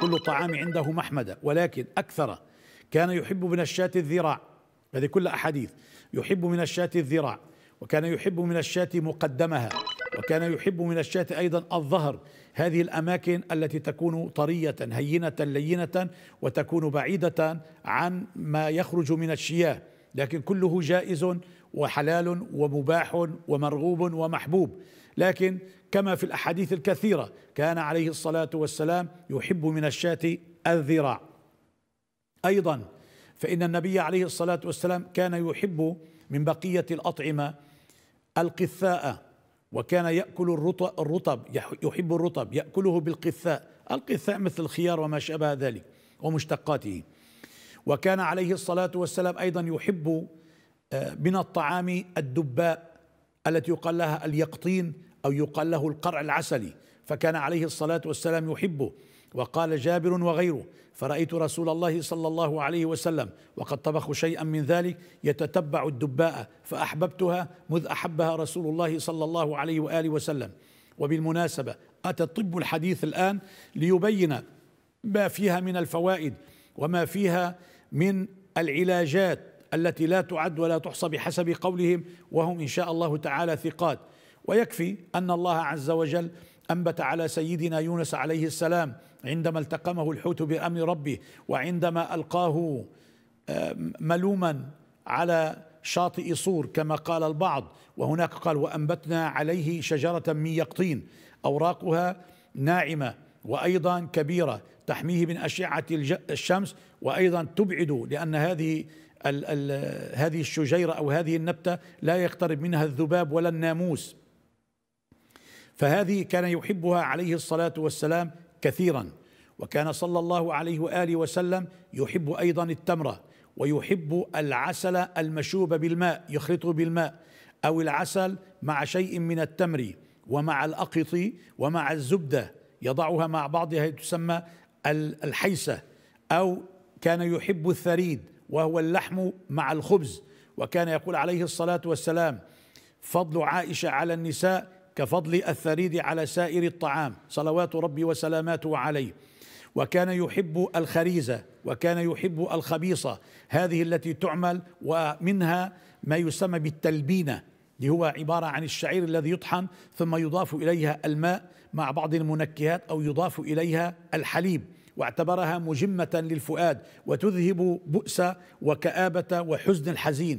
كل الطعام عنده محمدة ولكن أكثر كان يحب من الشاة الذراع هذه كل أحاديث يحب من الشاة الذراع وكان يحب من الشاة مقدمها وكان يحب من الشاة أيضا الظهر هذه الأماكن التي تكون طرية هينة لينة وتكون بعيدة عن ما يخرج من الشياه لكن كله جائز وحلال ومباح ومرغوب ومحبوب لكن كما في الأحاديث الكثيرة كان عليه الصلاة والسلام يحب من الشاة الذراع أيضا فإن النبي عليه الصلاة والسلام كان يحب من بقية الأطعمة القثاء وكان يأكل الرطب يحب الرطب يأكله بالقثاء القثاء مثل الخيار وما شابه ذلك ومشتقاته وكان عليه الصلاة والسلام أيضا يحب آه، من الطعام الدباء التي يقال لها اليقطين أو يقال له القرع العسلي فكان عليه الصلاة والسلام يحبه وقال جابر وغيره فرأيت رسول الله صلى الله عليه وسلم وقد طبخ شيئا من ذلك يتتبع الدباء فأحببتها مذ أحبها رسول الله صلى الله عليه وآله وسلم وبالمناسبة أتى الطب الحديث الآن ليبين ما فيها من الفوائد وما فيها من العلاجات التي لا تعد ولا تحصى بحسب قولهم وهم إن شاء الله تعالى ثقات ويكفي أن الله عز وجل أنبت على سيدنا يونس عليه السلام عندما التقمه الحوت بأمر ربه وعندما ألقاه ملوما على شاطئ صور كما قال البعض وهناك قال وأنبتنا عليه شجرة من يقطين أوراقها ناعمة وأيضا كبيرة تحميه من أشعة الشمس وأيضا تبعد لأن هذه الـ الـ هذه الشجيرة أو هذه النبتة لا يقترب منها الذباب ولا الناموس فهذه كان يحبها عليه الصلاة والسلام كثيرا وكان صلى الله عليه وآله وسلم يحب أيضا التمرة ويحب العسل المشوب بالماء يخلطه بالماء أو العسل مع شيء من التمر ومع الأقط ومع الزبدة يضعها مع بعضها تسمى الحيسة أو كان يحب الثريد وهو اللحم مع الخبز وكان يقول عليه الصلاة والسلام فضل عائشة على النساء كفضل الثريد على سائر الطعام صلوات ربي وسلاماته عليه وكان يحب الخريزة وكان يحب الخبيصة هذه التي تعمل ومنها ما يسمى بالتلبينة اللي هو عبارة عن الشعير الذي يطحن ثم يضاف إليها الماء مع بعض المنكهات أو يضاف إليها الحليب واعتبرها مجمة للفؤاد وتذهب بؤس وكآبة وحزن الحزين